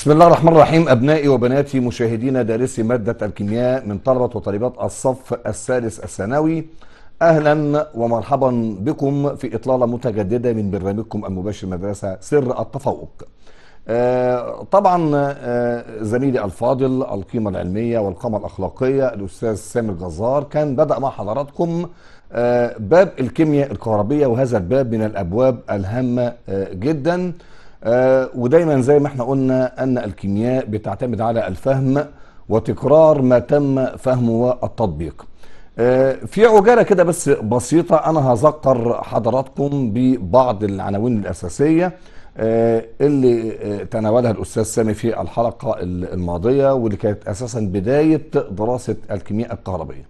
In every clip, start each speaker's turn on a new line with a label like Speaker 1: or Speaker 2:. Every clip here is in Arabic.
Speaker 1: بسم الله الرحمن الرحيم أبنائي وبناتي مشاهدين دارسي مادة الكيمياء من طلبة وطالبات الصف الثالث الثانوي أهلا ومرحبا بكم في إطلالة متجددة من برنامجكم المباشر مدرسة سر التفوق آه، طبعا آه، زميلي الفاضل القيمة العلمية والقامة الأخلاقية الأستاذ سامي الجزار كان بدأ مع حضراتكم آه، باب الكيمياء الكهربية وهذا الباب من الأبواب الهامة جداً آه، ودايما زي ما احنا قلنا ان الكيمياء بتعتمد على الفهم وتكرار ما تم فهمه والتطبيق آه، في عجاله كده بس بسيطه انا هذكر حضراتكم ببعض العناوين الاساسيه آه، اللي تناولها الاستاذ سامي في الحلقه الماضيه واللي كانت اساسا بدايه دراسه الكيمياء الكهربائيه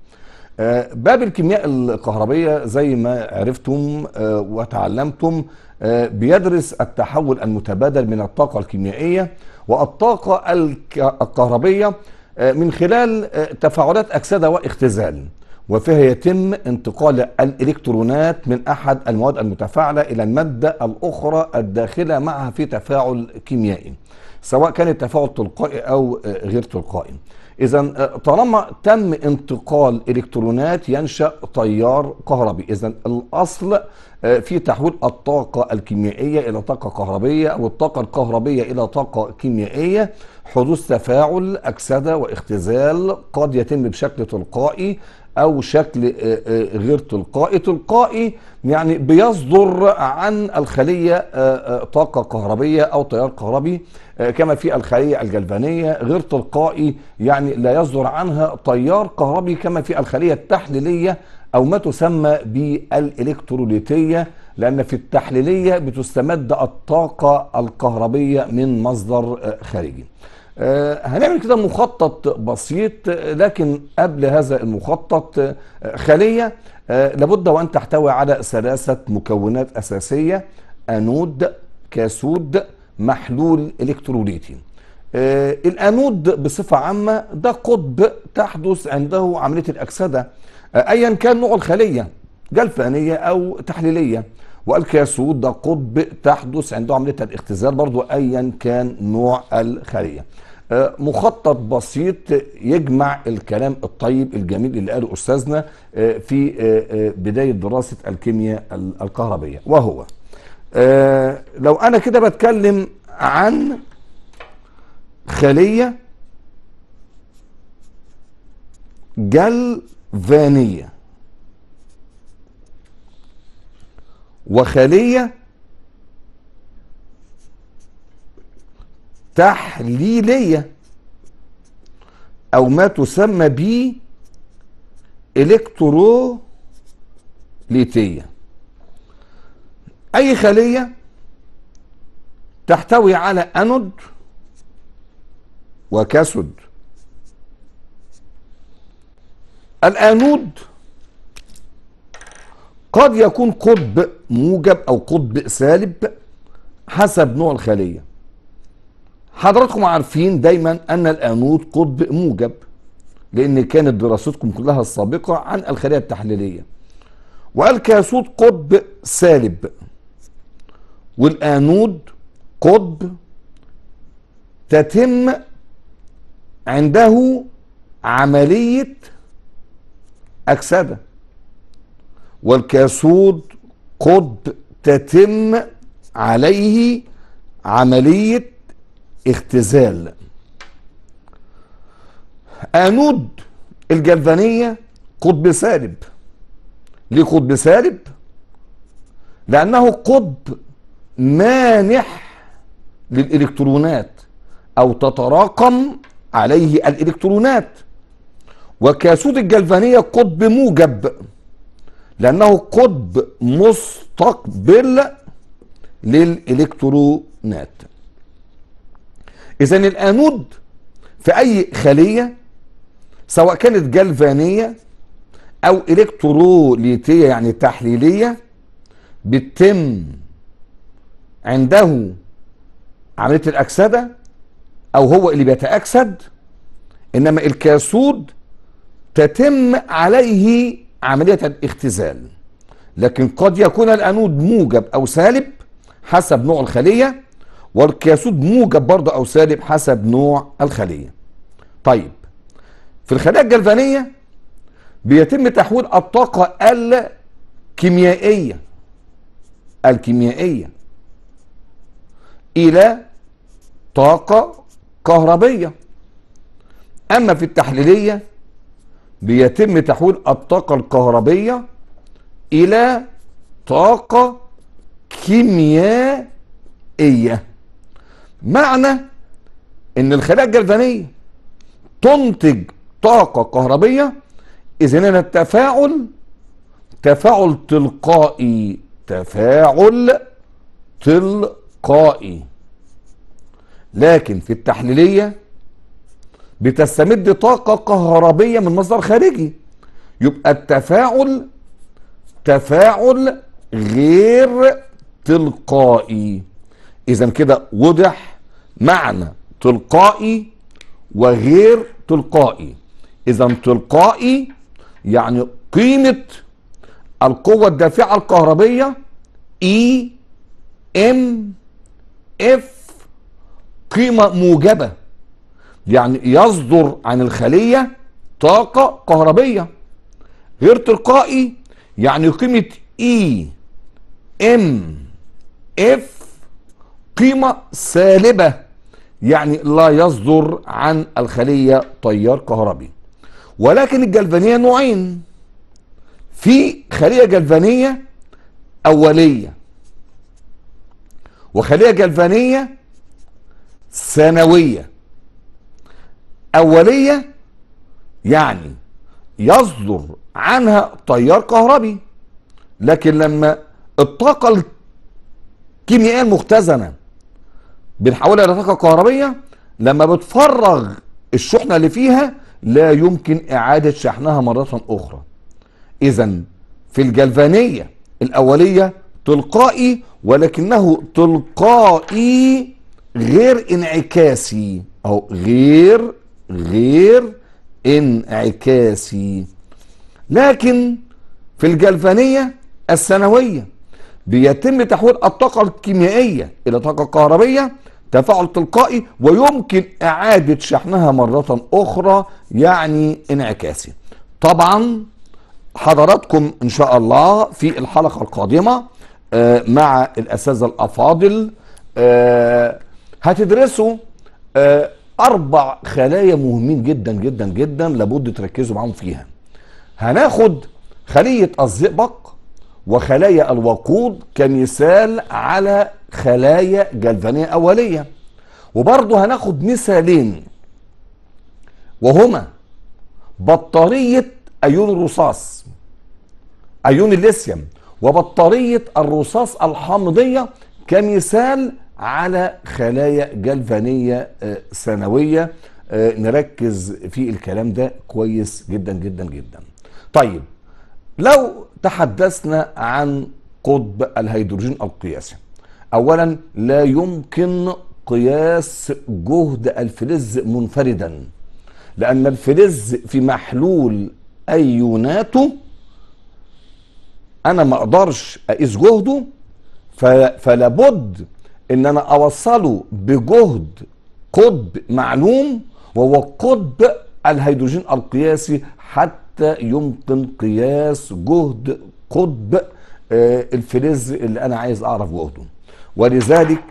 Speaker 1: آه، باب الكيمياء الكهربية زي ما عرفتم آه، وتعلمتم آه، بيدرس التحول المتبادل من الطاقة الكيميائية والطاقة الكهربية من خلال تفاعلات أكسدة واختزال وفيها يتم انتقال الإلكترونات من أحد المواد المتفاعلة إلى المادة الأخرى الداخلة معها في تفاعل كيميائي سواء كان التفاعل تلقائي أو غير تلقائي اذا آه، طالما تم انتقال الكترونات ينشا تيار كهربي اذا الاصل آه، في تحويل الطاقه الكيميائيه الى طاقه كهربيه او الطاقه الكهربيه الى طاقه كيميائيه حدوث تفاعل اكسده واختزال قد يتم بشكل تلقائي او شكل آه، آه، غير تلقائي تلقائي يعني بيصدر عن الخليه آه، طاقه كهربيه او تيار كهربي كما في الخليه الجلفانيه غير تلقائي يعني لا يصدر عنها تيار كهربي كما في الخليه التحليليه او ما تسمى بالالكتروليتيه لان في التحليليه بتستمد الطاقه الكهربيه من مصدر خارجي آه، هنعمل كده مخطط بسيط لكن قبل هذا المخطط آه، خلية آه، لابد وأن تحتوي على ثلاثة مكونات أساسية أنود كاسود محلول إلكتروليتي الأنود بصفة عامة ده قطب تحدث عنده عملية الأكسدة أيا كان نوع الخلية جلفانية أو تحليلية والكاسوت ده قطب تحدث عنده عملية الاختزال برضو أيا كان نوع الخلية آه، مخطط بسيط يجمع الكلام الطيب الجميل اللي قاله أستاذنا آه، في آه، بداية دراسة الكيمياء الكهربية وهو لو أنا كده بتكلم عن خلية جلفانية وخلية تحليلية أو ما تسمى ب إلكتروليتية أي خلية تحتوي على أنود وكاسود الانود قد يكون قطب موجب او قطب سالب حسب نوع الخليه حضراتكم عارفين دايما ان الانود قطب موجب لان كانت دراستكم كلها السابقه عن الخليه التحليليه والكاسود قطب سالب والانود قطب تتم عنده عمليه اكسده والكاسود قطب تتم عليه عملية اختزال آنود الجلفانية قطب سالب ليه قطب سالب؟ لأنه قطب مانح للإلكترونات أو تتراكم عليه الإلكترونات وكاسود الجلفانية قطب موجب لانه قطب مستقبل للالكترونات اذا الانود في اي خليه سواء كانت جلفانيه او الكتروليتيه يعني تحليليه بتتم عنده عمليه الاكسده او هو اللي بيتاكسد انما الكاسود تتم عليه عملية الاختزال لكن قد يكون الأنود موجب أو سالب حسب نوع الخلية والكاسود موجب برضه أو سالب حسب نوع الخلية طيب في الخلايا الجلفانية بيتم تحويل الطاقة الكيميائية الكيميائية إلى طاقة كهربية أما في التحليلية بيتم تحويل الطاقة الكهربية إلى طاقة كيميائية معنى إن الخلايا الجلفانية تنتج طاقة كهربية إذا هنا التفاعل تفاعل تلقائي تفاعل تلقائي لكن في التحليليه بتستمد طاقة كهربية من مصدر خارجي يبقى التفاعل تفاعل غير تلقائي اذا كده وضح معنى تلقائي وغير تلقائي اذا تلقائي يعني قيمة القوة الدافعة الكهربية E M F قيمة موجبة يعني يصدر عن الخلية طاقة كهربية غير تلقائي يعني قيمة E ام اف قيمة سالبة يعني لا يصدر عن الخلية تيار كهربي ولكن الجلفانية نوعين في خلية جلفانية أولية وخلية جلفانية ثانوية أولية يعني يصدر عنها تيار كهربي لكن لما الطاقة الكيميائية المختزنة بنحولها إلى طاقة كهربية لما بتفرغ الشحنة اللي فيها لا يمكن إعادة شحنها مرة أخرى إذا في الجلفانية الأولية تلقائي ولكنه تلقائي غير انعكاسي أو غير غير انعكاسي لكن في الجلفانية السنوية بيتم تحويل الطاقة الكيميائية إلى طاقة كهربية تفاعل تلقائي ويمكن إعادة شحنها مرة أخرى يعني انعكاسي طبعا حضراتكم إن شاء الله في الحلقة القادمة آه، مع الأساتذة الأفاضل آه، هتدرسوا آه، اربع خلايا مهمين جدا جدا جدا لابد تركزوا معاهم فيها هناخد خليه الزئبق وخلايا الوقود كمثال على خلايا جلفانيه اوليه وبرضه هناخد مثالين وهما بطاريه ايون الرصاص ايون الليثيوم وبطاريه الرصاص الحامضيه كمثال على خلايا جلفانية آه، سنوية آه، نركز في الكلام ده كويس جدا جدا جدا طيب لو تحدثنا عن قطب الهيدروجين القياسي اولا لا يمكن قياس جهد الفلز منفردا لان الفلز في محلول ايوناته انا ما اقدرش اقيس جهده فلابد ان انا اوصله بجهد قطب معلوم وهو قطب الهيدروجين القياسي حتى يمكن قياس جهد قطب آه، الفلز اللي انا عايز اعرف جهده ولذلك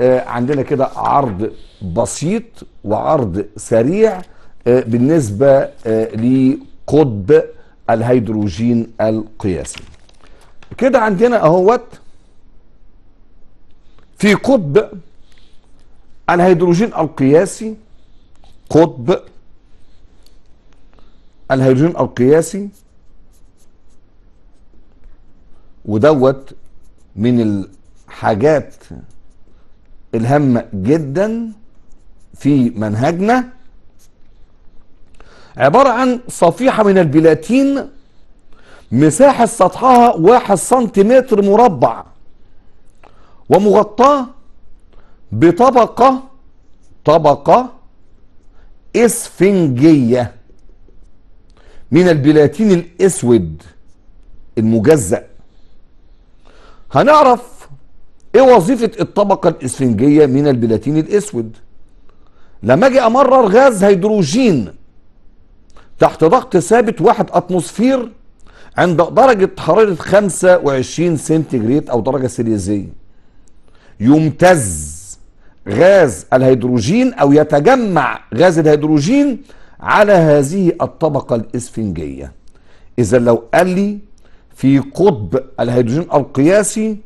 Speaker 1: آه، عندنا كده عرض بسيط وعرض سريع آه، بالنسبة لقطب الهيدروجين القياسي كده عندنا اهوت في قطب الهيدروجين القياسي قطب الهيدروجين القياسي ودوت من الحاجات الهامة جدا في منهجنا عبارة عن صفيحة من البلاتين مساحة سطحها واحد سنتيمتر مربع ومغطاه بطبقة طبقة اسفنجية من البلاتين الاسود المجزأ هنعرف ايه وظيفة الطبقة الاسفنجية من البلاتين الاسود لما اجي امرر غاز هيدروجين تحت ضغط ثابت واحد اتموسفير عند درجة حرارة 25 سنتيجريد او درجة سيليزية يمتز غاز الهيدروجين او يتجمع غاز الهيدروجين على هذه الطبقه الاسفنجيه اذا لو قال لي في قطب الهيدروجين القياسي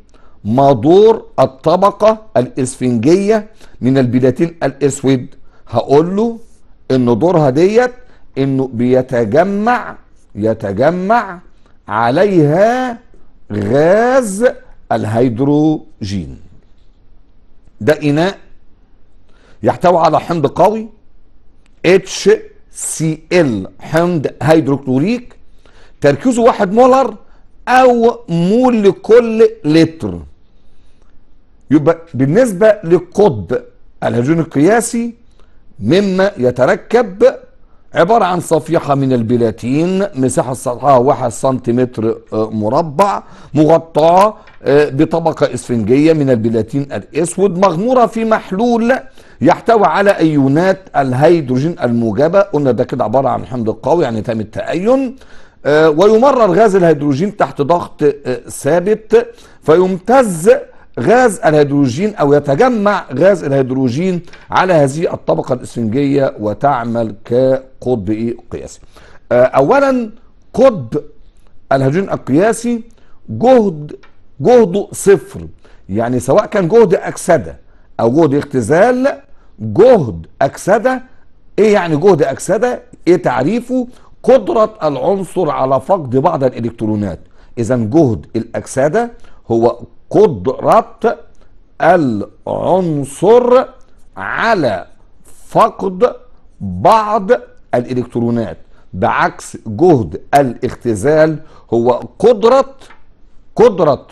Speaker 1: ما دور الطبقه الاسفنجيه من البلاتين الاسود هقول له ان دورها ديت انه بيتجمع يتجمع عليها غاز الهيدروجين ده إناء يحتوي على حمض قوي اتش سي ال حمض هيدروكلوريك تركيزه واحد مولر أو مول لكل لتر يبقى بالنسبة للقطب الهيدروجين القياسي مما يتركب عبارة عن صفيحة من البلاتين مساحة سطحها واحد سنتيمتر آه، مربع مغطاة آه، بطبقة إسفنجية من البلاتين الأسود مغمورة في محلول يحتوي على أيونات الهيدروجين الموجبة قلنا ده كده عبارة عن حمض قوي يعني تم التأين آه، ويمرر غاز الهيدروجين تحت ضغط ثابت فيمتز غاز الهيدروجين أو يتجمع غاز الهيدروجين على هذه الطبقة الإسفنجية وتعمل كقطب قياسي آه، أولا قطب الهيدروجين القياسي جهد جهده صفر يعني سواء كان جهد أكسدة أو جهد اختزال جهد أكسدة إيه يعني جهد أكسدة؟ إيه تعريفه؟ قدرة العنصر على فقد بعض الإلكترونات إذا جهد الأكسدة هو قدرة العنصر على فقد بعض الإلكترونات بعكس جهد الاختزال هو قدرة قدرة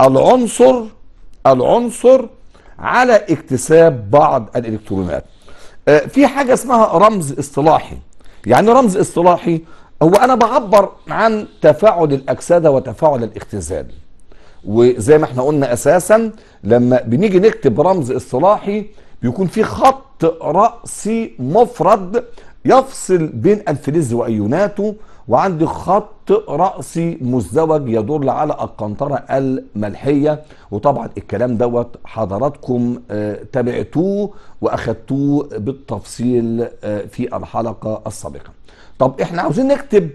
Speaker 1: العنصر العنصر على اكتساب بعض الإلكترونات آه، في حاجة اسمها رمز اصطلاحي يعني رمز اصطلاحي هو أنا بعبر عن تفاعل الأكسدة وتفاعل الاختزال وزي ما احنا قلنا اساسا لما بنيجي نكتب رمز اصطلاحي بيكون في خط رأسي مفرد يفصل بين الفلز وايوناته وعندي خط رأسي مزدوج يدل على القنطرة الملحية وطبعا الكلام دوت حضراتكم آه، تابعتوه وأخدتوه بالتفصيل آه، في الحلقة السابقة طب احنا عاوزين نكتب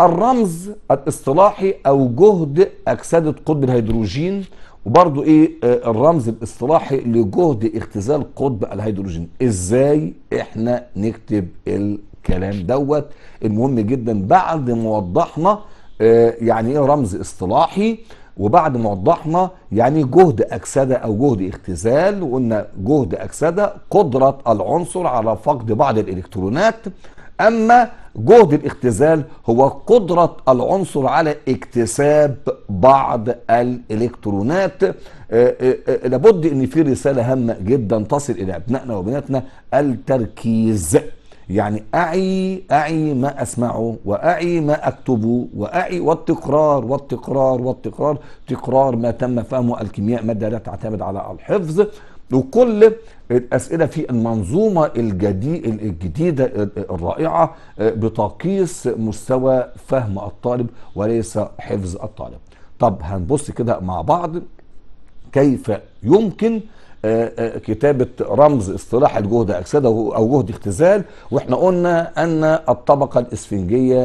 Speaker 1: الرمز الاصطلاحي او جهد اكسده قطب الهيدروجين وبرضو ايه آه، الرمز الاصطلاحي لجهد اختزال قطب الهيدروجين ازاي احنا نكتب الكلام دوت المهم جدا بعد ما وضحنا آه، يعني ايه رمز اصطلاحي وبعد ما وضحنا يعني جهد اكسده او جهد اختزال وقلنا جهد اكسده قدره العنصر على فقد بعض الالكترونات أما جهد الاختزال هو قدرة العنصر على اكتساب بعض الإلكترونات آه، آه، آه، لابد أن في رسالة هامة جدا تصل إلى أبنائنا وبناتنا التركيز يعني أعي أعي ما أسمعه وأعي ما أكتبه وأعي والتكرار والتكرار والتكرار تكرار ما تم فهمه الكيمياء مادة لا تعتمد على الحفظ وكل الاسئله في المنظومه الجديده الرائعه آه، بتقيس مستوى فهم الطالب وليس حفظ الطالب طب هنبص كده مع بعض كيف يمكن آه، آه، كتابة رمز اصطلاح الجهد أكسدة أو جهد اختزال وإحنا قلنا أن الطبقة الإسفنجية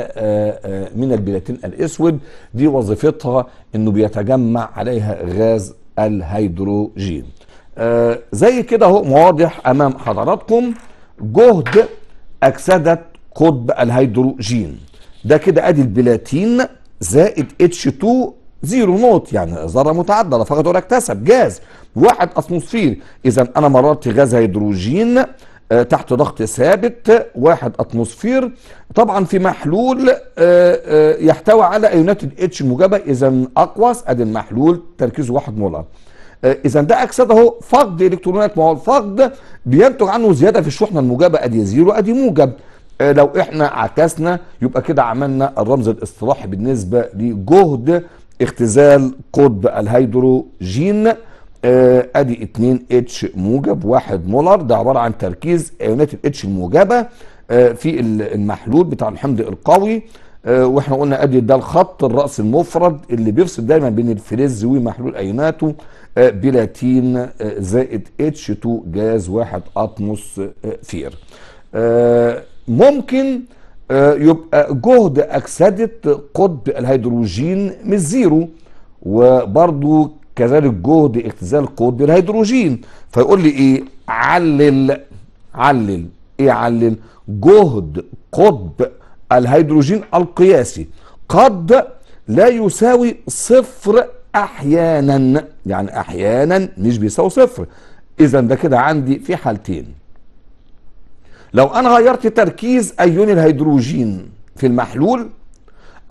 Speaker 1: من البلاتين الأسود دي وظيفتها أنه بيتجمع عليها غاز الهيدروجين آه، زي كده اهو واضح امام حضراتكم جهد اكسده قطب الهيدروجين ده كده ادي البلاتين زائد اتش 2 زيرو نوت يعني ذره متعدده فقط ولا اكتسب جاز واحد اتموسفير اذا انا مررت غاز هيدروجين آه، تحت ضغط ثابت واحد اتموسفير طبعا في محلول آه، يحتوي على ايونات الاتش موجبه اذا اقوس ادي المحلول تركيزه واحد مولر آه، اذا ده اكسده فقد الكترونات ما هو الفقد بينتج عنه زياده في الشحنه الموجبه ادي زيرو ادي موجب آه، لو احنا عكسنا يبقى كده عملنا الرمز الاصطلاحي بالنسبه لجهد اختزال قطب الهيدروجين آه، ادي 2 اتش موجب 1 مولر ده عباره عن تركيز ايونات الاتش الموجبه في المحلول بتاع الحمض القوي آه، واحنا قلنا ادي ده الخط الراس المفرد اللي بيفصل دايما بين الفريز ومحلول ايوناته آه، بلاتين آه، زائد اتش 2 جاز واحد اتموس فير ممكن يبقى جهد اكسده قطب الهيدروجين من زيرو وبرضو كذلك جهد اختزال قطب الهيدروجين فيقول لي ايه علل علل ايه علل جهد قطب الهيدروجين القياسي قد لا يساوي صفر احيانا يعني احيانا مش بيساوي صفر اذا ده كده عندي في حالتين لو انا غيرت تركيز ايون الهيدروجين في المحلول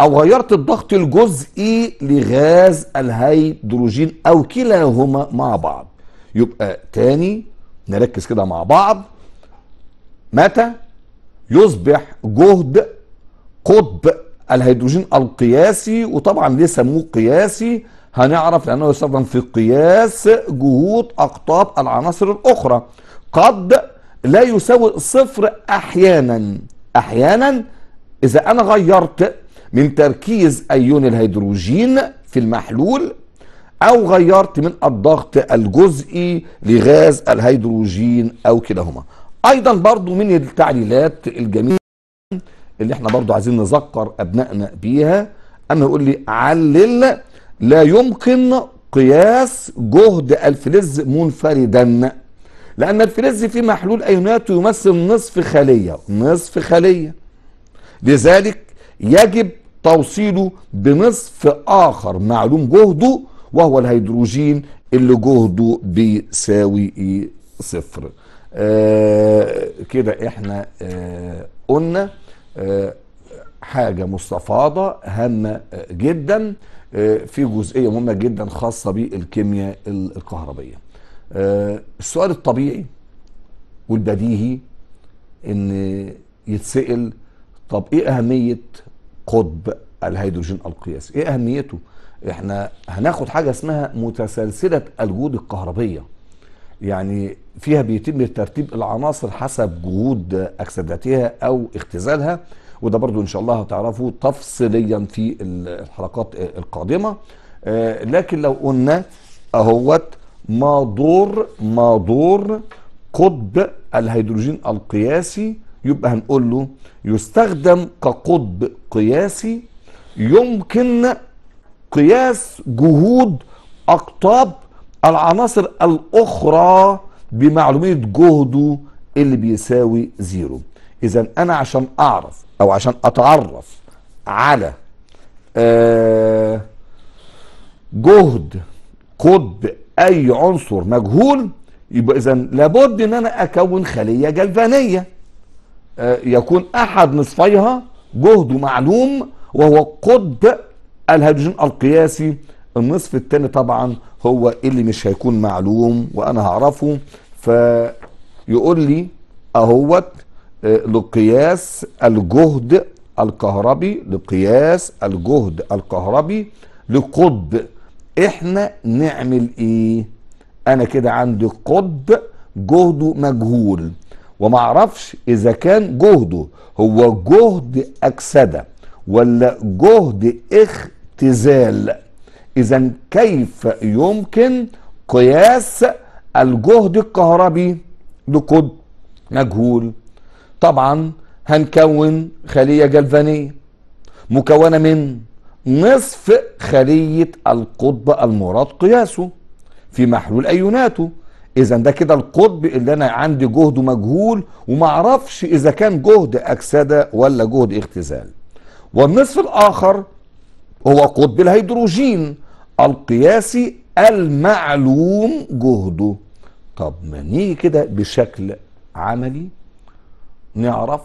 Speaker 1: او غيرت الضغط الجزئي لغاز الهيدروجين او كلاهما مع بعض يبقى تاني نركز كده مع بعض متى يصبح جهد قطب الهيدروجين القياسي وطبعا ليه سموه قياسي هنعرف لانه يستخدم في قياس جهود اقطاب العناصر الاخرى قد لا يساوي صفر احيانا احيانا اذا انا غيرت من تركيز ايون الهيدروجين في المحلول او غيرت من الضغط الجزئي لغاز الهيدروجين او كلاهما ايضا برضو من التعليلات الجميله اللي احنا برضو عايزين نذكر ابنائنا بيها انا يقول لي علل لا يمكن قياس جهد الفلز منفردا لان الفلز في محلول ايوناته يمثل نصف خليه نصف خليه لذلك يجب توصيله بنصف اخر معلوم جهده وهو الهيدروجين اللي جهده بيساوي إيه؟ صفر آه كده احنا آه قلنا آه، حاجه مستفاضه هامه آه، جدا آه، في جزئيه مهمه جدا خاصه بالكيمياء الكهربيه السؤال الطبيعي والبديهي ان يتسال طب ايه اهميه قطب الهيدروجين القياسي ايه اهميته احنا هناخد حاجه اسمها متسلسله الجود الكهربيه يعني فيها بيتم ترتيب العناصر حسب جهود اكسدتها او اختزالها وده برضو ان شاء الله هتعرفوا تفصيليا في الحلقات القادمه آه، لكن لو قلنا اهوت ما دور ما دور قطب الهيدروجين القياسي يبقى هنقول له يستخدم كقطب قياسي يمكن قياس جهود اقطاب العناصر الاخرى بمعلوميه جهده اللي بيساوي زيرو اذا انا عشان اعرف او عشان اتعرف على آه، جهد قطب اي عنصر مجهول يبقى اذا لابد ان انا اكون خليه جلفانيه آه، يكون احد نصفيها جهده معلوم وهو قطب الهيدروجين القياسي النصف الثاني طبعا هو اللي مش هيكون معلوم وانا هعرفه فيقول لي اهوت آه، لقياس الجهد الكهربي لقياس الجهد الكهربي لقطب احنا نعمل ايه انا كده عندي قطب جهده مجهول ومعرفش اذا كان جهده هو جهد اكسده ولا جهد اختزال إذا كيف يمكن قياس الجهد الكهربي لقطب مجهول طبعا هنكون خلية جلفانية مكونة من نصف خلية القطب المراد قياسه في محلول أيوناته إذا ده كده القطب اللي أنا عندي جهده مجهول ومعرفش إذا كان جهد أكسدة ولا جهد اختزال والنصف الآخر هو قطب الهيدروجين القياسي المعلوم جهده طب ما نيجي كده بشكل عملي نعرف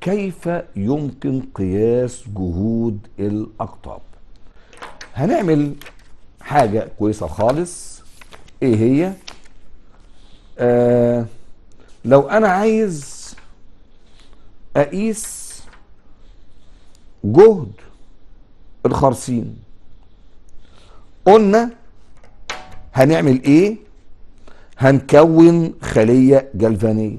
Speaker 1: كيف يمكن قياس جهود الأقطاب هنعمل حاجة كويسة خالص ايه هي آه لو انا عايز اقيس جهد الخرسين قلنا هنعمل ايه هنكون خلية جلفانية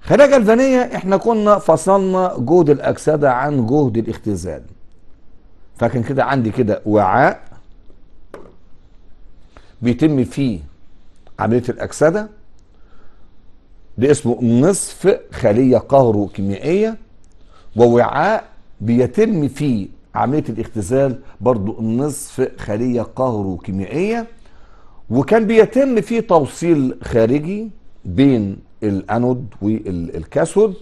Speaker 1: خلية جلفانية احنا كنا فصلنا جهد الاكسدة عن جهد الاختزال فكان كده عندي كده وعاء بيتم فيه عملية الاكسدة ده اسمه نصف خلية قهروكيميائية ووعاء بيتم فيه عمليه الاختزال برضو نصف خليه قهروكيميائيه وكان بيتم فيه توصيل خارجي بين الانود والكاثود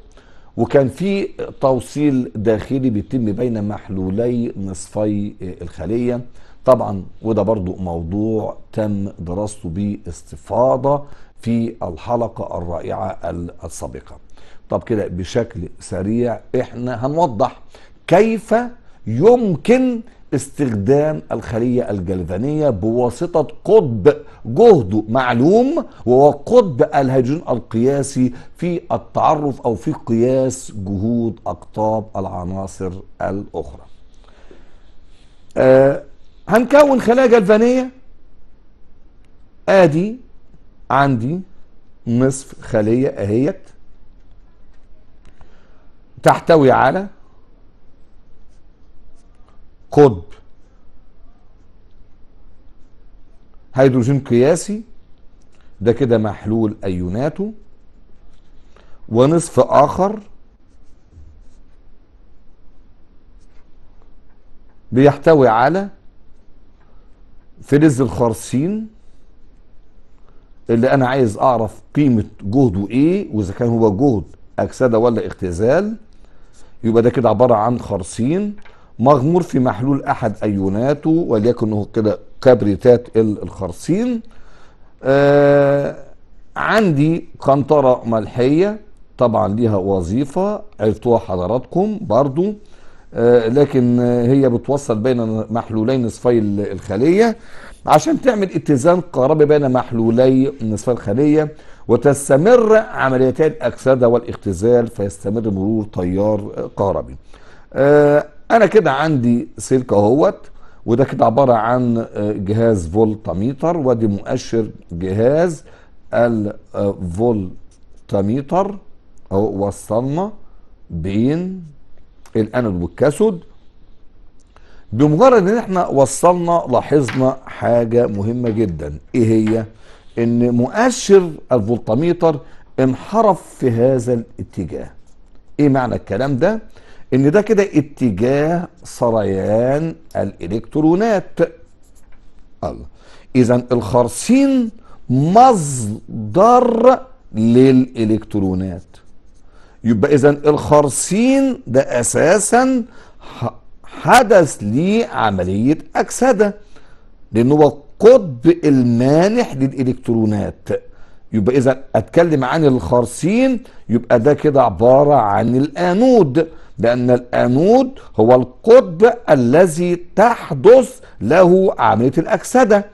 Speaker 1: وكان في توصيل داخلي بيتم بين محلولي نصفي الخليه طبعا وده برضو موضوع تم دراسته باستفاضه في الحلقه الرائعه السابقه طب كده بشكل سريع احنا هنوضح كيف يمكن استخدام الخلية الجلفانية بواسطة قطب جهده معلوم وهو قطب الهيدروجين القياسي في التعرف أو في قياس جهود أقطاب العناصر الأخرى آه هنكون خلايا جلفانية آدي عندي نصف خلية أهيت تحتوي على قطب هيدروجين قياسي ده كده محلول ايوناته ونصف اخر بيحتوي على فلز الخرسين اللي انا عايز اعرف قيمه جهده ايه واذا كان هو جهد اكسده ولا اختزال يبقى ده كده عباره عن خرسين مغمور في محلول احد ايوناته وليكن هو كده كبريتات الخرصين آه عندي قنطرة ملحية طبعا ليها وظيفة عرفتوها حضراتكم برضو آه لكن هي بتوصل بين محلولين نصفي الخلية عشان تعمل اتزان قاربي بين محلولي نصفي الخلية وتستمر عمليتي الأكسدة والاختزال فيستمر مرور تيار قاربي آه انا كده عندي سلك اهوت وده كده عباره عن آه، جهاز فولتاميتر وادي مؤشر جهاز الفولتاميتر اهو وصلنا بين الانود والكاثود بمجرد ان احنا وصلنا لاحظنا حاجه مهمه جدا ايه هي ان مؤشر الفولتاميتر انحرف في هذا الاتجاه ايه معنى الكلام ده ان ده كده اتجاه سريان الالكترونات الله اذا الخرسين مصدر للالكترونات يبقى اذا الخرسين ده اساسا حدث ليه عمليه اكسده لان هو القطب المانح للالكترونات يبقى اذا اتكلم عن الخرسين يبقى ده كده عباره عن الانود لأن الأنود هو القطب الذي تحدث له عملية الأكسدة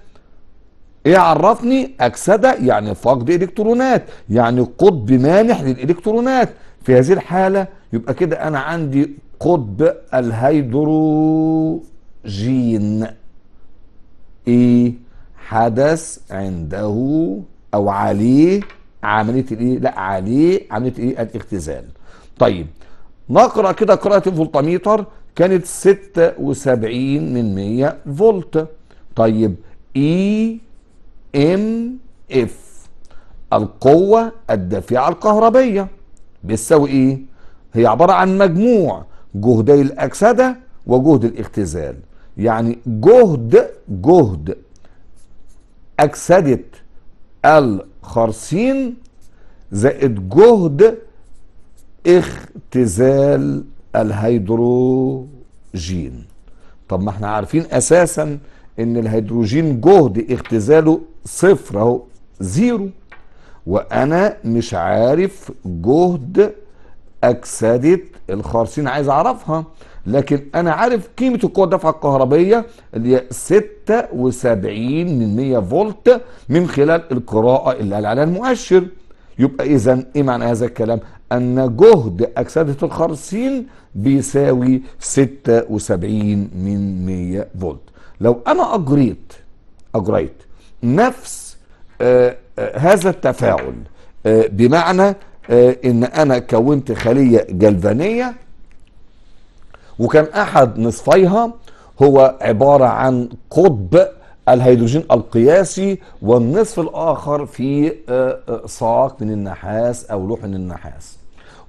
Speaker 1: ايه عرفني أكسدة يعني فقد إلكترونات يعني قطب مانح للإلكترونات في هذه الحالة يبقى كده أنا عندي قطب الهيدروجين ايه حدث عنده او عليه عمليه الايه لا عليه عمليه ايه الاختزال طيب نقرأ كده قراءة الفولتميتر كانت 76 من 100 فولت طيب اي ام اف القوة الدافعة الكهربية بتساوي ايه؟ هي عبارة عن مجموع جهدي الأكسدة وجهد الاختزال يعني جهد جهد أكسدة الخرسين زائد جهد اختزال الهيدروجين طب ما احنا عارفين اساسا ان الهيدروجين جهد اختزاله صفر اهو زيرو وانا مش عارف جهد اكسده الخرسين عايز اعرفها لكن انا عارف قيمه القوه الدافعه الكهربيه اللي هي 76 من 100 فولت من خلال القراءه اللي قال عليها المؤشر يبقى اذا ايه معنى هذا الكلام ان جهد اكسده الخرسين بيساوي 76 من 100 فولت لو انا اجريت اجريت نفس آه آه هذا التفاعل آه بمعنى آه، ان انا كونت خليه جلفانيه وكان احد نصفيها هو عباره عن قطب الهيدروجين القياسي والنصف الآخر في صاق آه، آه، من النحاس أو لوح من النحاس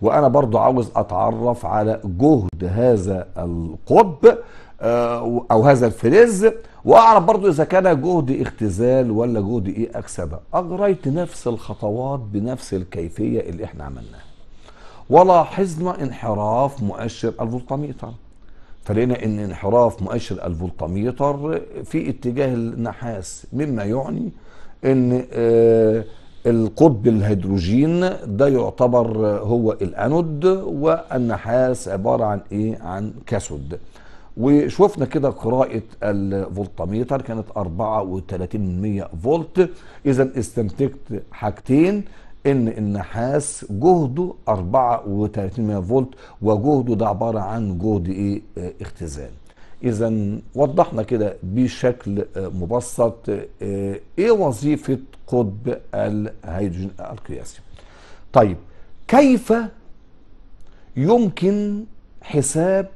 Speaker 1: وأنا برضو عاوز أتعرف على جهد هذا القطب آه، أو هذا الفلز وأعرف برضو إذا كان جهد اختزال ولا جهد إيه أكسده أجريت نفس الخطوات بنفس الكيفية اللي إحنا عملناها ولاحظنا انحراف مؤشر الفولتميتر فلقينا ان انحراف مؤشر الفولتميتر في اتجاه النحاس مما يعني ان آه، القطب الهيدروجين ده يعتبر هو الانود والنحاس عباره عن ايه عن كاسود وشوفنا كده قراءة الفولتميتر كانت 34 فولت إذا استنتجت حاجتين ان النحاس جهده 34 فولت وجهده ده عباره عن جهد ايه آه، اختزال اذا وضحنا كده بشكل آه، مبسط آه، ايه وظيفه قطب الهيدروجين القياسي طيب كيف يمكن حساب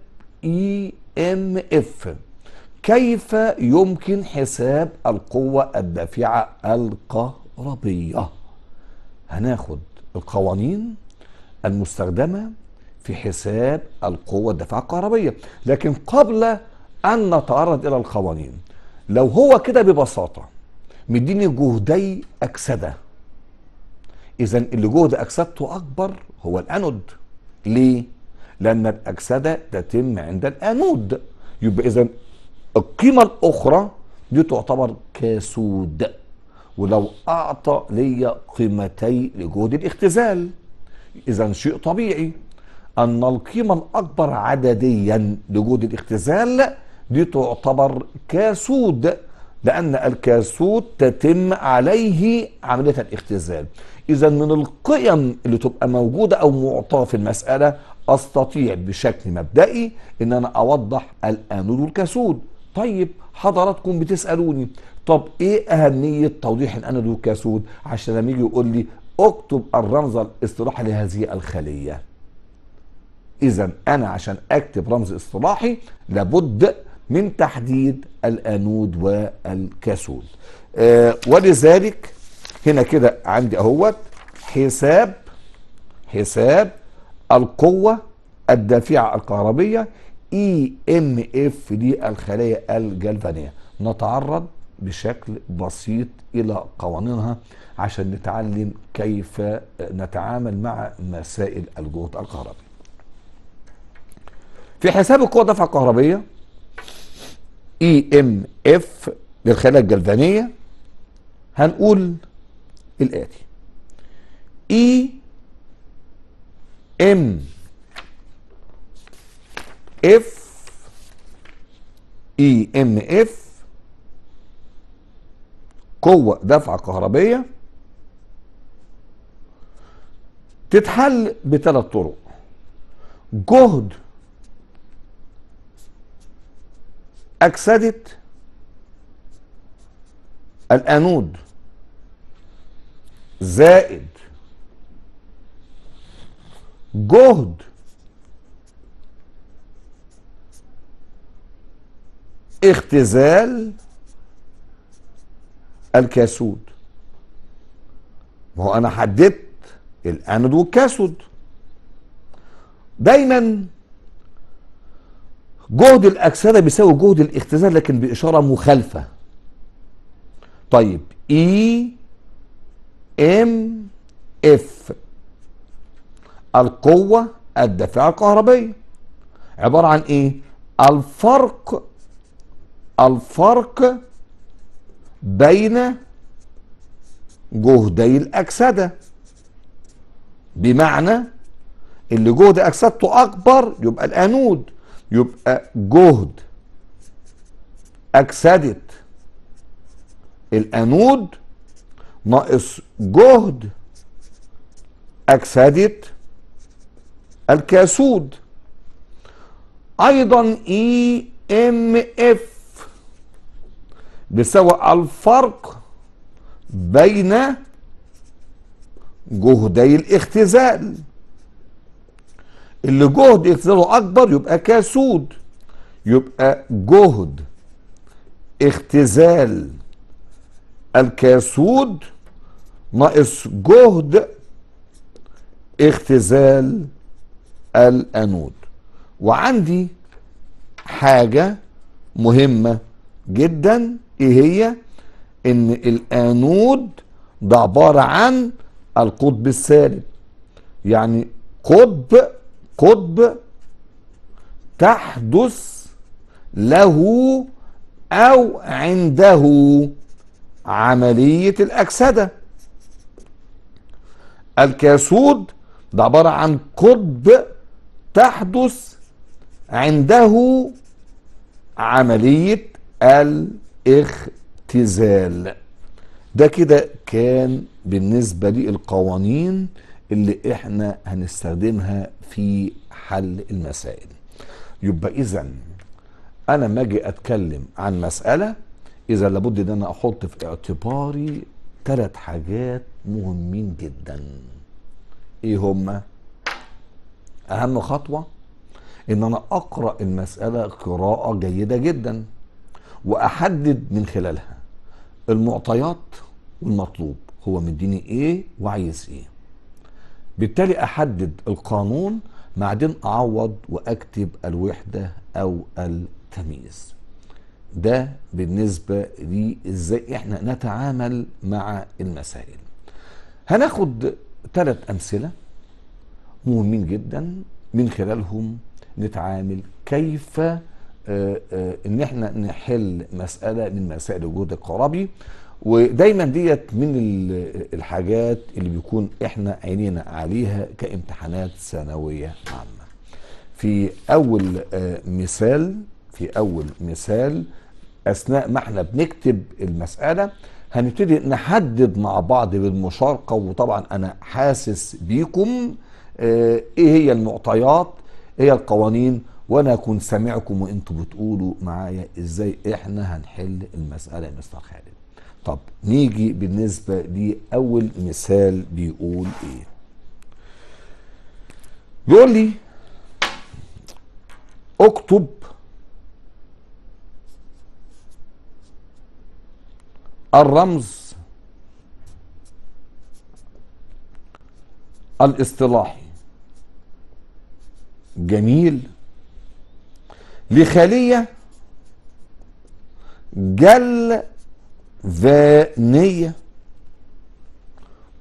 Speaker 1: اي ام اف كيف يمكن حساب القوه الدافعه الكهربيه هناخد القوانين المستخدمة في حساب القوة الدفاع الكهربية لكن قبل أن نتعرض إلى القوانين لو هو كده ببساطة مديني جهدي أكسدة إذا اللي جهد أكسدته أكبر هو الأنود ليه؟ لأن الأكسدة تتم عند الأنود يبقى إذا القيمة الأخرى دي تعتبر كاسود ولو أعطى لي قيمتي لجهد الاختزال إذا شيء طبيعي أن القيمة الأكبر عدديا لجهد الاختزال دي تعتبر كاسود لأن الكاسود تتم عليه عملية الاختزال إذا من القيم اللي تبقى موجودة أو معطاة في المسألة أستطيع بشكل مبدئي أن أنا أوضح القانون والكاسود طيب حضراتكم بتسالوني طب ايه اهميه توضيح الانادو عشان لما يجي يقول لي اكتب الرمز الاصطلاحي لهذه الخليه اذا انا عشان اكتب رمز اصطلاحي لابد من تحديد الانود والكاسود آه ولذلك هنا كده عندي اهوت حساب حساب القوه الدافعه الكهربيه اي ام اف دي الخلايا الجلفانيه نتعرض بشكل بسيط الى قوانينها عشان نتعلم كيف نتعامل مع مسائل الجهد الكهربي. في حساب القوه الدفع الكهربيه اي e ام اف للخلايا الجلفانيه هنقول الاتي اي e ام اف اي ام اف قوة دفعة كهربية تتحل بثلاث طرق جهد أكسدة الأنود زائد جهد اختزال الكاسود ما هو انا حددت الانود والكاسود دايما جهد الاكسده بيساوي جهد الاختزال لكن باشاره مخالفه طيب اي ام اف القوه الدافعه الكهربيه عباره عن ايه الفرق الفرق بين جهدي الأكسدة بمعنى اللي جهد أكسدته أكبر يبقى الأنود يبقى جهد أكسدة الأنود ناقص جهد أكسدة الكاسود أيضا إي ام اف بسوى الفرق بين جهدي الاختزال اللي جهد اختزاله اكبر يبقى كسود يبقى جهد اختزال الكاسود ناقص جهد اختزال الانود وعندي حاجه مهمه جدا ايه هي ان الانود ده عباره عن القطب السالب يعني قطب قطب تحدث له او عنده عمليه الاكسده الكاسود ده عباره عن قطب تحدث عنده عمليه الاختزال ده كده كان بالنسبة للقوانين اللي احنا هنستخدمها في حل المسائل يبقى اذا انا ما اجي اتكلم عن مسألة اذا لابد ان انا احط في اعتباري ثلاث حاجات مهمين جدا ايه هما اهم خطوه ان انا اقرا المساله قراءه جيده جدا واحدد من خلالها المعطيات والمطلوب هو مديني ايه وعايز ايه بالتالي احدد القانون بعدين اعوض واكتب الوحده او التمييز ده بالنسبه لي ازاي احنا نتعامل مع المسائل هناخد ثلاث امثله مهمين جدا من خلالهم نتعامل كيف آه، آه، ان احنا نحل مساله من مسائل وجود القرابي ودايما ديت من الحاجات اللي بيكون احنا عينينا عليها كامتحانات ثانويه عامه في اول آه، مثال في اول مثال اثناء ما احنا بنكتب المساله هنبتدي نحدد مع بعض بالمشاركه وطبعا انا حاسس بيكم ايه هي المعطيات ايه هي القوانين وانا اكون سامعكم وانتوا بتقولوا معايا ازاي احنا هنحل المساله يا مستر خالد طب نيجي بالنسبه لاول مثال بيقول ايه بيقول لي اكتب الرمز الاصطلاحي جميل لخلية جل ذانية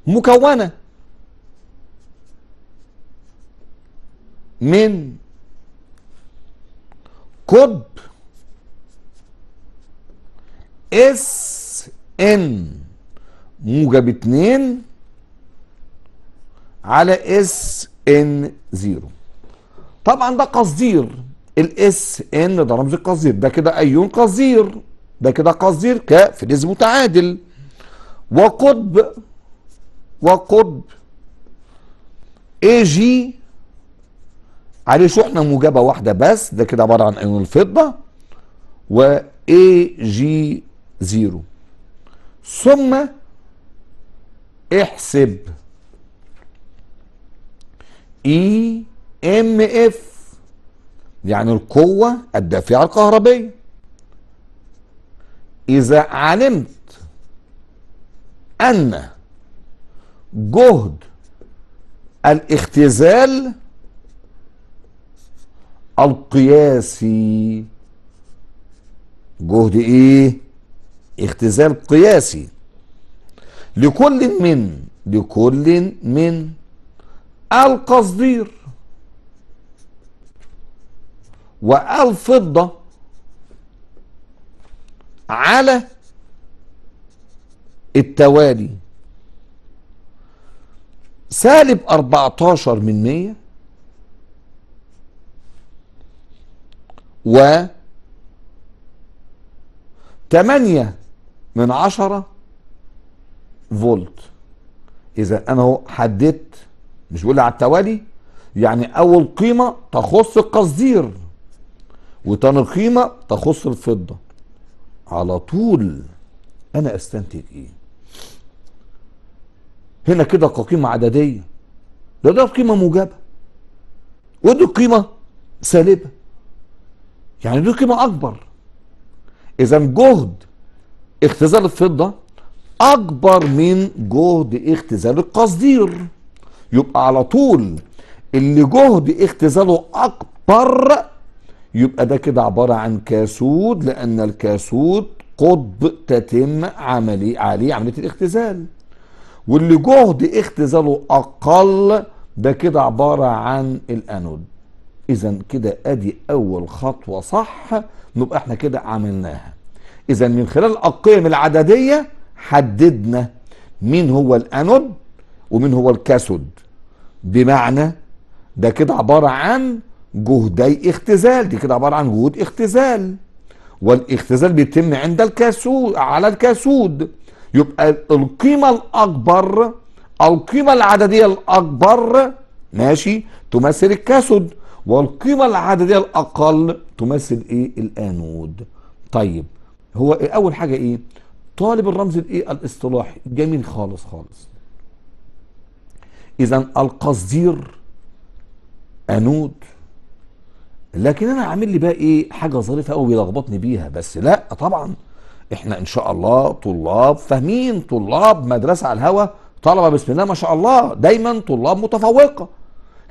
Speaker 1: مكونة من قطب اس ان موجب اتنين على اس ان زيرو طبعا ده قصدير الاس ان ده رمز القصدير ده كده ايون قصدير ده كده قصدير ك فلز متعادل وقطب وقطب اي جي عليه شحنه موجبه واحده بس ده كده عباره عن ايون الفضه و اي جي زيرو ثم احسب اي ام اف يعني القوة الدافعة الكهربية إذا علمت أن جهد الاختزال القياسي جهد ايه اختزال قياسي لكل من لكل من القصدير والفضة على التوالي سالب 14 من 100 و 8 من 10 فولت اذا انا اهو حددت مش بقول على التوالي يعني اول قيمه تخص القصدير وطن القيمة تخص الفضة على طول أنا أستنتج إيه هنا كده كقيمة عددية ده ده قيمة موجبة ودي قيمة سالبة يعني دي قيمة أكبر إذا جهد اختزال الفضة أكبر من جهد اختزال القصدير يبقى على طول اللي جهد اختزاله أكبر يبقى ده كده عبارة عن كاسود لأن الكاسود قطب تتم عملي عليه عملية الاختزال واللي جهد اختزاله أقل ده كده عبارة عن الأنود إذا كده أدي أول خطوة صح نبقى إحنا كده عملناها إذا من خلال القيم العددية حددنا مين هو الأنود ومين هو الكاسود بمعنى ده كده عبارة عن جهدي اختزال دي كده عبارة عن جهود اختزال والاختزال بيتم عند الكاسود على الكسود يبقى القيمة الأكبر القيمة العددية الأكبر ماشي تمثل الكاسود والقيمة العددية الأقل تمثل إيه الأنود طيب هو إيه أول حاجة إيه طالب الرمز الإيه الاصطلاحي جميل خالص خالص إذا القصدير أنود لكن انا عامل لي بقى ايه حاجه ظريفه قوي بيلخبطني بيها بس لا طبعا احنا ان شاء الله طلاب فاهمين طلاب مدرسه على الهوا طلبه بسم الله ما شاء الله دايما طلاب متفوقه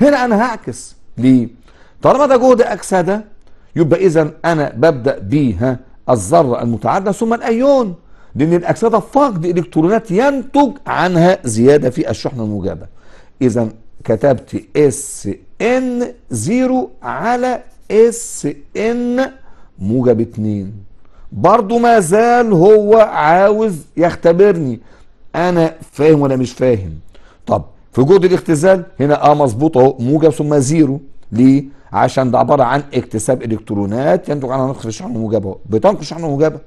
Speaker 1: هنا انا هعكس ليه طالما ده جهد اكسده يبقى اذا انا ببدا بها الذره المتعدده ثم الايون لان الاكسده فقد الكترونات ينتج عنها زياده في الشحنه الموجبه اذا كتبت اس ان 0 على اس ان موجب 2 برضو ما زال هو عاوز يختبرني انا فاهم ولا مش فاهم طب في جهد الاختزال هنا اه مظبوط اهو موجب ثم زيرو ليه عشان ده عباره عن اكتساب الكترونات ينتج عنها نقص في شحنه موجبه بتنقص الشحن موجبه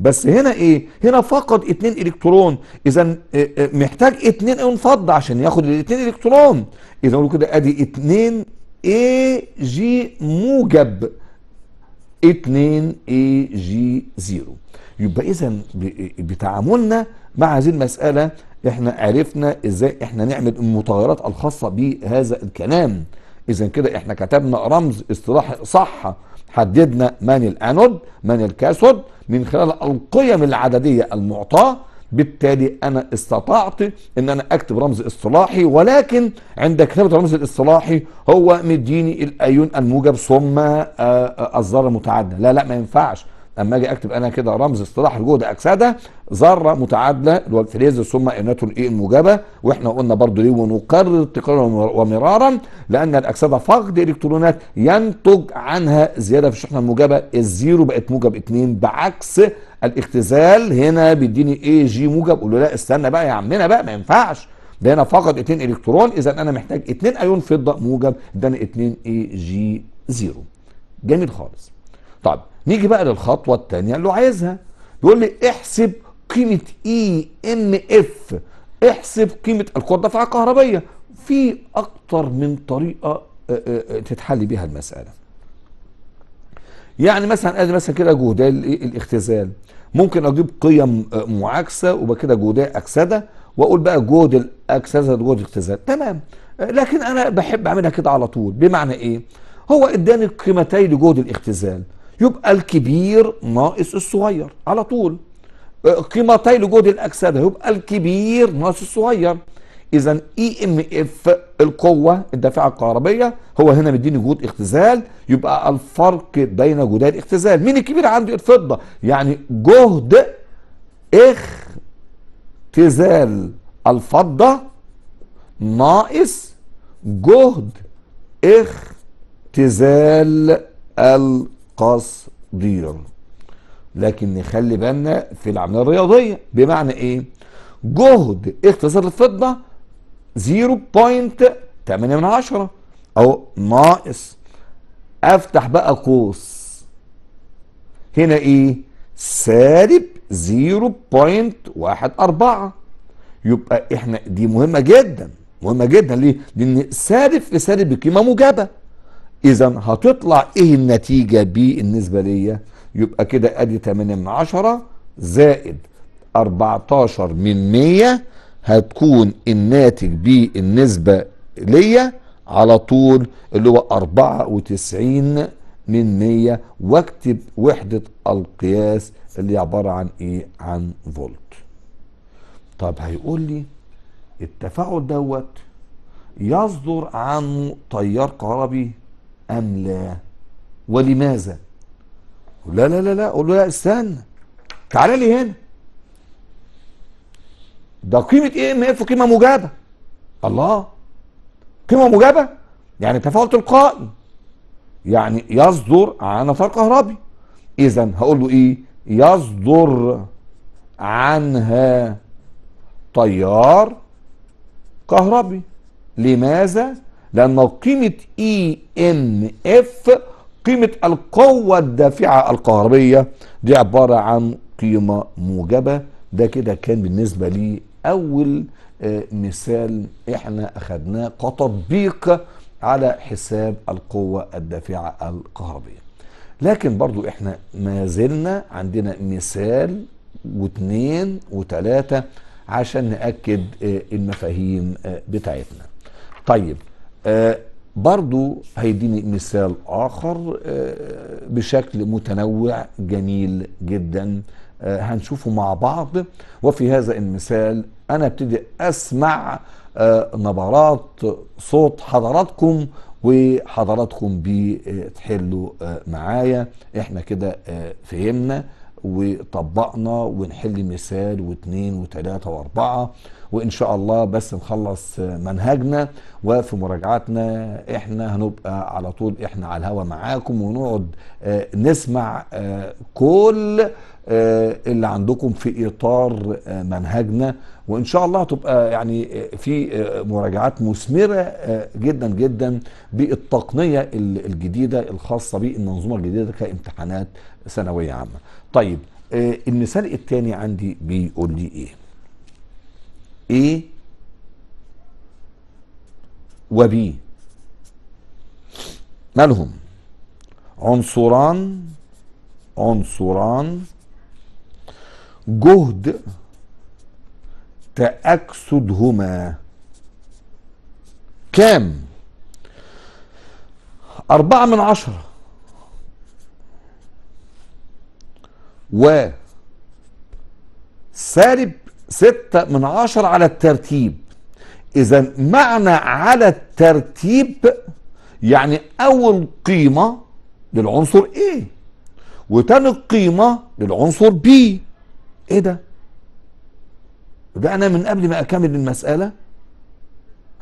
Speaker 1: بس هنا ايه هنا فقط 2 الكترون اذا آه، آه، محتاج 2 انفض عشان ياخد ال 2 الكترون اذا نقول كده ادي 2 اي جي موجب 2 اي جي 0 يبقى اذا بتعاملنا مع هذه المساله احنا عرفنا ازاي احنا نعمل المتغيرات الخاصه بهذا الكلام اذا كده احنا كتبنا رمز اصطلاح صح حددنا من الانود من الكاثود من خلال القيم العدديه المعطاه بالتالي انا استطعت ان انا اكتب رمز اصطلاحي ولكن عند كتابه الرمز الاصطلاحي هو مديني الايون الموجب ثم آه، آه، الذره المتعدده لا لا ما ينفعش اما اجي اكتب انا كده رمز اصطلاح الجهد اكسده ذره متعادله الوقت ثم انته الاي الموجبه واحنا قلنا برضو ليه ونكرر تكرارا ومرارا لان الاكسده فقد الكترونات ينتج عنها زياده في الشحنه الموجبه الزيرو بقت موجب 2 بعكس الاختزال هنا بيديني اي جي موجب اقول له لا استنى بقى يا عمنا بقى ما ينفعش ده هنا فقد 2 الكترون اذا انا محتاج 2 ايون فضه موجب ده 2 اي جي زيرو جميل خالص طيب نيجي بقى للخطوه الثانيه اللي هو عايزها بيقول لي احسب قيمه اي ام اف احسب قيمه القوه الدافعه الكهربيه في اكتر من طريقه آه، آه، آه، تتحل بيها المساله يعني مثلا ادي مثلا كده جهدان إيه؟ الاختزال ممكن اجيب قيم معاكسه وبقى كده جهدان اكسده واقول بقى جهد الاكسده جهد الاختزال تمام لكن انا بحب اعملها كده على طول بمعنى ايه هو اداني قيمتي لجهد الاختزال يبقى الكبير ناقص الصغير على طول أه، قيمتي لجهد الاكسده يبقى الكبير ناقص الصغير إذا إي إم إف القوة الدافعة الكهربية هو هنا مديني جهود اختزال يبقى الفرق بين جهودي الاختزال مين الكبير عنده الفضة يعني جهد اختزال الفضة ناقص جهد اختزال الفضة قصدير لكن نخلي بالنا في العمليه الرياضيه بمعنى ايه جهد اختصار الفضه 0.8 من عشرة او ناقص افتح بقى قوس هنا ايه سالب 0.14 يبقى احنا دي مهمه جدا مهمه جدا ليه لان سالب في سالب بقيمه موجبه اذا هتطلع ايه النتيجه بي بالنسبه ليا يبقى كده ادي 8 من 10 زائد 14 من 100 هتكون الناتج بي بالنسبه ليا على طول اللي هو 94 من 100 واكتب وحده القياس اللي عباره عن ايه عن فولت طب هيقول لي التفاعل دوت يصدر عنه تيار كهربي أم لا ولماذا لا لا لا لا قول له لا استنى تعالى لي هنا ده قيمة ايه ام اف قيمة موجبة الله قيمة موجبة يعني تفاعل تلقائي يعني يصدر عن اثار كهربي اذا هقول له ايه يصدر عنها تيار كهربي لماذا لأن قيمة اي ان اف قيمة القوة الدافعة الكهربية دي عبارة عن قيمة موجبة ده كده كان بالنسبة لي أول آه، مثال احنا أخدناه كتطبيق على حساب القوة الدافعة الكهربية لكن برضو احنا ما زلنا عندنا مثال واثنين وثلاثة عشان نأكد آه، المفاهيم آه، بتاعتنا طيب برضو هيديني مثال آخر آه، بشكل متنوع جميل جدا آه، هنشوفه مع بعض وفي هذا المثال أنا ابتدي أسمع آه، نبرات صوت حضراتكم وحضراتكم بتحلوا معايا احنا كده فهمنا وطبقنا ونحل مثال واثنين وثلاثة واربعة وان شاء الله بس نخلص منهجنا وفي مراجعاتنا احنا هنبقى على طول احنا على الهوا معاكم ونقعد آه، نسمع آه، كل آه، اللي عندكم في اطار منهجنا وان شاء الله تبقى يعني في مراجعات مثمره جدا جدا بالتقنيه الجديده الخاصه بالمنظومه الجديده كامتحانات ثانويه عامه. طيب المثال الثاني عندي بيقول لي ايه؟ A إيه؟ وB مالهم عنصران عنصران جهد تأكسدهما كام أربعة من عشرة و سالب ستة من عشر على الترتيب إذا معنى على الترتيب يعني أول قيمة للعنصر A وتاني قيمة للعنصر B إيه ده؟ ده أنا من قبل ما أكمل المسألة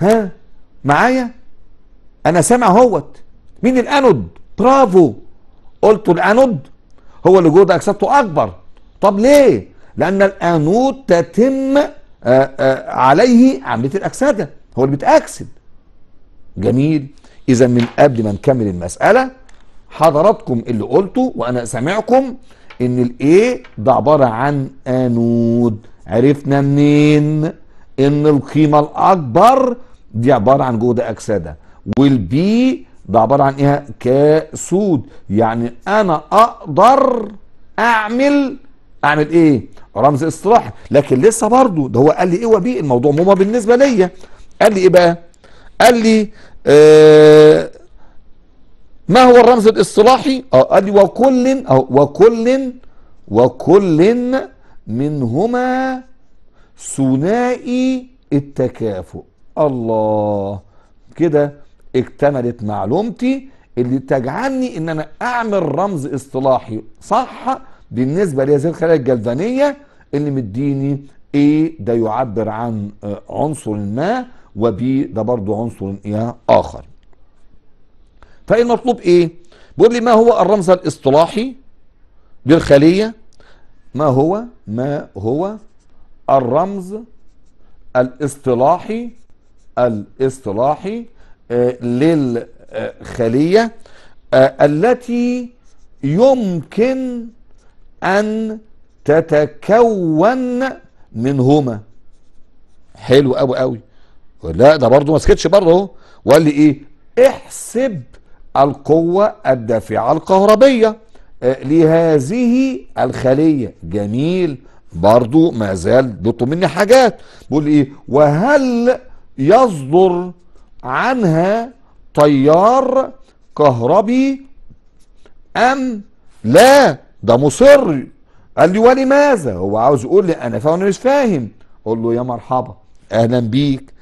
Speaker 1: ها معايا أنا سامع هوت مين الأنود؟ برافو قلت الأنود هو اللي جهد أكسبته أكبر طب ليه؟ لأن القانون تتم آه، آه، عليه عملية الأكسدة هو اللي بيتأكسد جميل إذا من قبل ما نكمل المسألة حضراتكم اللي قلته وأنا سامعكم إن الإيه ده عبارة عن أنود عرفنا منين؟ إن القيمة الأكبر دي عبارة عن جهد أكسدة والبي ده عبارة عن إيه؟ كاسود يعني أنا أقدر أعمل اعمل ايه رمز اصطلاحي لكن لسه برضه ده هو قال لي ايه وبي الموضوع مو بالنسبه ليا قال لي ايه بقى قال لي آه ما هو الرمز الاصطلاحي اه قال لي وكل آه وكل وكل منهما ثنائي التكافؤ الله كده اكتملت معلومتي اللي تجعلني ان انا اعمل رمز اصطلاحي صح بالنسبة لهذه الخلايا الجلفانية اللي مديني A ده يعبر عن آه، عنصر ما وبي ده برضه عنصر آخر فإيه المطلوب إيه؟ بيقول لي ما هو الرمز الاصطلاحي للخلية؟ ما هو ما هو الرمز الاصطلاحي الاصطلاحي آه، للخلية آه، التي يمكن أن تتكون منهما حلو قوي قوي لا ده برضه ما سكتش بره اهو وقال لي ايه احسب القوة الدافعة الكهربية آه، لهذه الخلية جميل برضو ما زال بيطلب مني حاجات بيقول ايه وهل يصدر عنها تيار كهربي ام لا ده مصر قال لي ولماذا هو عاوز يقول لي انا فاهم مش فاهم اقول له يا مرحبا اهلا بيك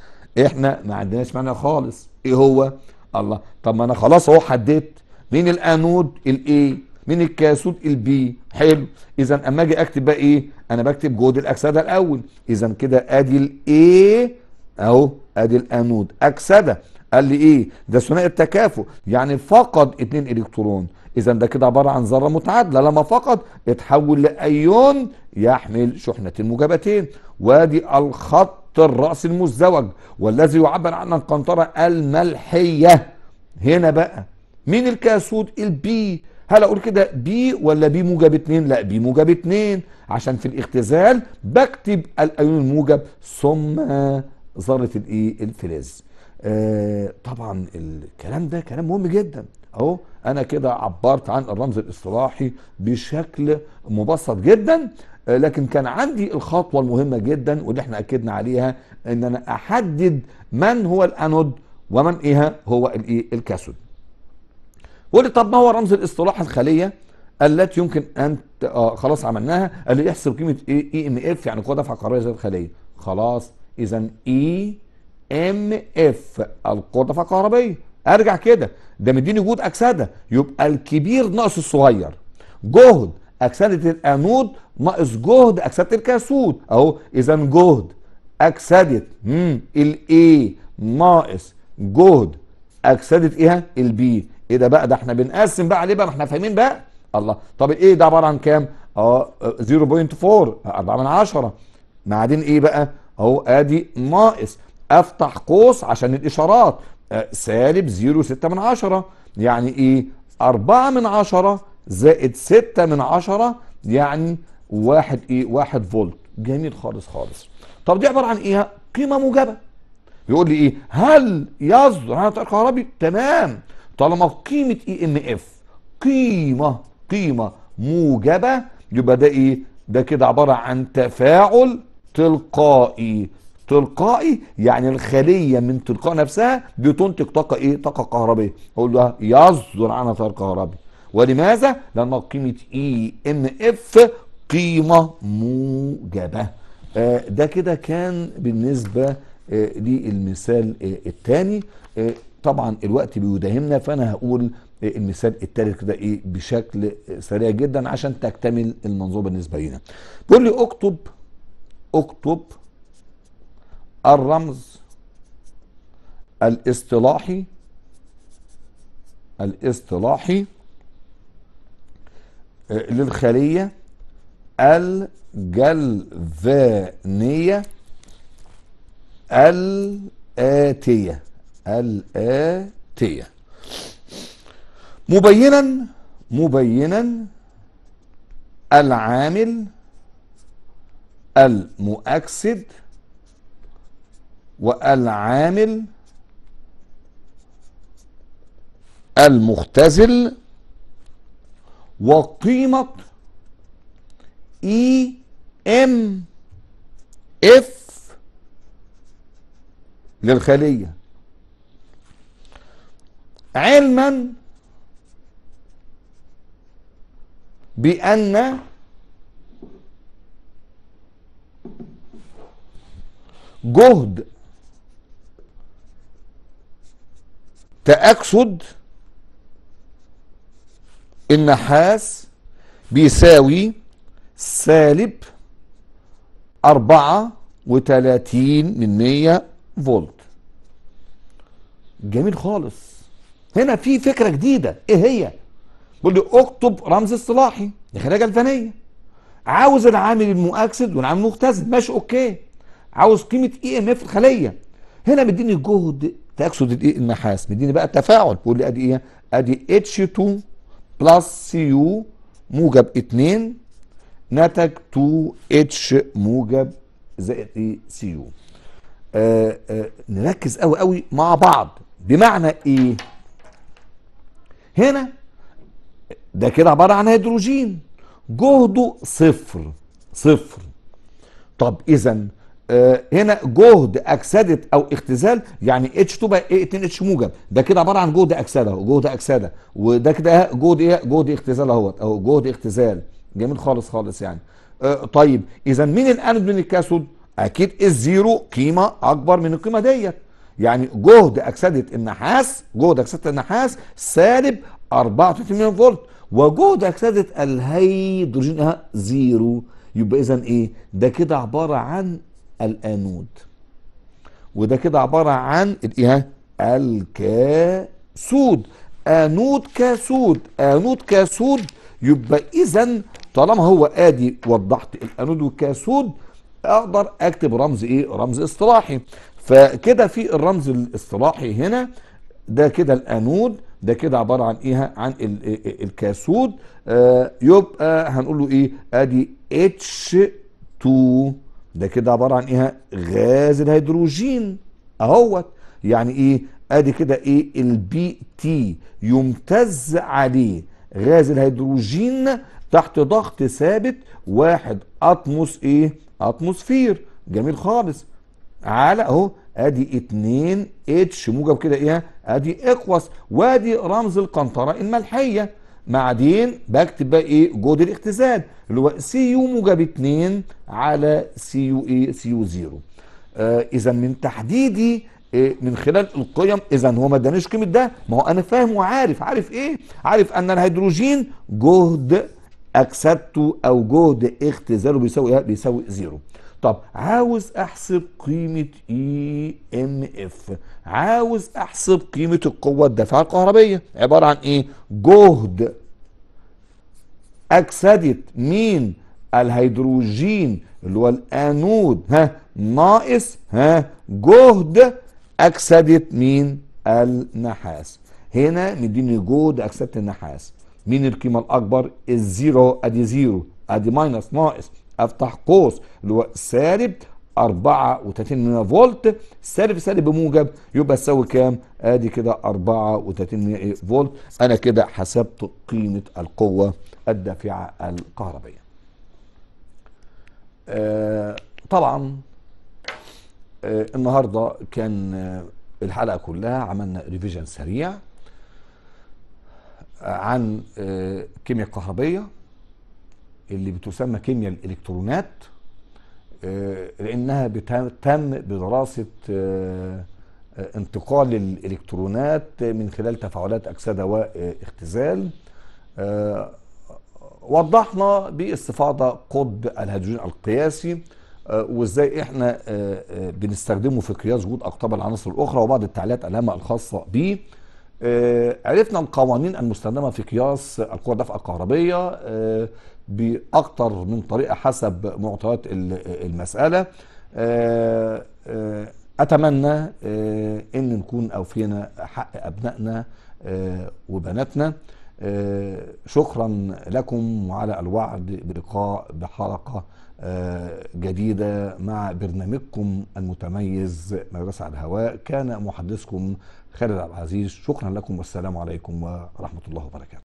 Speaker 1: احنا ما عندناش معنى خالص ايه هو الله طب ما انا خلاص اهو حددت مين الانود الاي مين الكاسود البي حلو اذا اما اجي اكتب بقى ايه انا بكتب جهد الاكسده الاول اذا كده ادي الاي اهو ادي الانود اكسده قال لي ايه ده ثنائي التكافؤ يعني فقد اتنين الكترون اذا ده كده عباره عن ذره متعادله لما فقد اتحول لايون يحمل شحنه الموجبتين وادي الخط الراس المزدوج والذي يعبر عنه القنطره الملحيه هنا بقى مين الكاسود البي هل اقول كده بي ولا بي موجب اتنين لا بي موجب اتنين عشان في الاختزال بكتب الايون الموجب ثم ذره الايه الفلز آه طبعا الكلام ده كلام مهم جدا اهو انا كده عبرت عن الرمز الاصطلاحي بشكل مبسط جدا آه لكن كان عندي الخطوة المهمة جدا واللي احنا اكدنا عليها ان انا احدد من هو الانود ومن ايه هو الايه الكاسود ولي طب ما هو رمز الاصطلاح الخلية التي يمكن ان آه خلاص عملناها اللي يحسب قيمة اي إيه ام اف يعني قوة دفع قرارية زي الخلية خلاص اذا اي e ام اف القطفه الكهربيه ارجع كده ده مديني جهد اكسده يبقى الكبير ناقص الصغير جهد اكسده الانود ناقص جهد اكسده الكاسود اهو اذا جهد اكسده الاي ناقص جهد اكسده ايه البي ايه ده بقى ده احنا بنقسم بقى عليه بقى ما احنا فاهمين بقى الله طب الايه ده عباره عن كام اه 0.4 آه، 4 آه، من 10 معادن ايه بقى اهو ادي ناقص افتح قوس عشان الاشارات أه، سالب 0.6 من عشرة يعني ايه 4 من عشرة زائد 6 من عشرة يعني واحد ايه واحد فولت جميل خالص خالص طب دي عبارة عن ايه قيمة موجبة يقول لي ايه هل يصدر عن التيار الكهربي تمام طالما قيمة اي ام اف قيمة قيمة موجبة يبقى ده ايه ده كده عبارة عن تفاعل تلقائي تلقائي يعني الخليه من تلقاء نفسها بتنتج طاقه ايه؟ طاقه كهربيه اقول لها يصدر عنها تيار كهربي ولماذا؟ لان قيمه اي ام اف قيمه موجبه آه ده كده كان بالنسبه آه للمثال آه الثاني آه، طبعا الوقت بيداهمنا فانا هقول آه، المثال الثالث كده ايه بشكل آه، سريع جدا عشان تكتمل المنظومه بالنسبه لنا بيقول لي اكتب اكتب الرمز الاصطلاحي الاصطلاحي آه، للخلية الجلفانية الآتية الآتية مبينا مبينا العامل المؤكسد والعامل المختزل وقيمة اي ام اف للخلية علما بأن جهد تأكسد النحاس بيساوي سالب أربعة وتلاتين من مية فولت جميل خالص هنا في فكرة جديدة ايه هي بيقول لي اكتب رمز اصطلاحي لخلاجة الفنية عاوز العامل المؤكسد والعامل المختزل ماشي اوكي عاوز قيمة اي ام اف الخلية هنا مديني جهد تقصد الايه النحاس مديني بقى التفاعل بيقول لي ادي ايه ادي اتش 2 بلس يو موجب 2 نتج 2 اتش موجب زائد ايه سي يو آه، آه، نركز قوي قوي مع بعض بمعنى ايه هنا ده كده عباره عن هيدروجين جهده صفر صفر طب اذا آه، هنا جهد اكسده او اختزال يعني اتش 2 بقى 2 اتش موجب ده كده عباره عن جهد اكسده اهو جهد اكسده وده كده جهد ايه جهد اختزال اهوت اهو جهد اختزال جميل خالص خالص يعني آه طيب اذا مين الانود من الكاثود اكيد الزيرو قيمه اكبر من القيمه ديت يعني جهد اكسده النحاس جهد اكسده النحاس سالب 34 فولت وجهد اكسده الهيدروجين زيرو يبقى اذا ايه ده كده عباره عن الانود وده كده عباره عن الايه الكاسود انود كاسود انود كاسود يبقى اذا طالما هو ادي وضحت الانود والكاسود اقدر اكتب رمز ايه رمز اصطلاحي فكده في الرمز الاصطلاحي هنا ده كده الانود ده كده عباره عن ايه عن إيه؟ إيه؟ الكاسود آه يبقى هنقول له ايه ادي اتش 2 ده كده عباره عن ايه غاز الهيدروجين اهوت يعني ايه ادي كده ايه البي تي يمتز عليه غاز الهيدروجين تحت ضغط ثابت واحد اتموس ايه اتموسفير جميل خالص على اهو ادي اتنين اتش موجب كده ايه ادي اقوس وادي رمز القنطره الملحيه بعدين بكتب بقى ايه جهد الاختزال اللي هو سي يو موجب 2 على سي يو ايه سي يو زيرو آه اذا من تحديدي إيه من خلال القيم اذا هو ما ادانيش قيمه ده ما هو انا فاهم وعارف عارف ايه عارف ان الهيدروجين جهد اكسدته او جهد اختزاله بيساوي إيه؟ بيساوي زيرو طب عاوز احسب قيمه اي ام اف عاوز احسب قيمه القوه الدافعه الكهربيه عباره عن ايه جهد اكسدت مين الهيدروجين اللي هو الانود ها ناقص ها جهد اكسدت مين النحاس هنا مديني جهد اكسدت النحاس مين القيمه الاكبر الزيرو ادي زيرو ادي ماينس ناقص افتح قوس اللي هو سالب 34 فولت سالب سالب بموجب يبقى تساوي كام ادي كده 34 فولت انا كده حسبت قيمه القوه الدافعه الكهربيه آه طبعا آه النهارده كان آه الحلقه كلها عملنا ريفيجن سريع آه، عن الكيمياء آه، الكهربيه اللي بتسمى كيمياء الالكترونات آه، لانها بتم بدراسه آه، آه، انتقال الالكترونات من خلال تفاعلات اكسده واختزال وضحنا باستفاضه قطب الهيدروجين القياسي وازاي احنا بنستخدمه في قياس وجود اقطاب العناصر الاخرى وبعض التعليقات الهامه الخاصه به عرفنا القوانين المستخدمه في قياس القوى الدفع الكهربيه باكتر من طريقه حسب معطيات المساله آه، آه، اتمنى آه، ان نكون اوفينا حق ابنائنا وبناتنا شكرا لكم وعلى الوعد بلقاء بحلقه جديده مع برنامجكم المتميز مدرسه على الهواء كان محدثكم خالد عبد العزيز شكرا لكم والسلام عليكم ورحمه الله وبركاته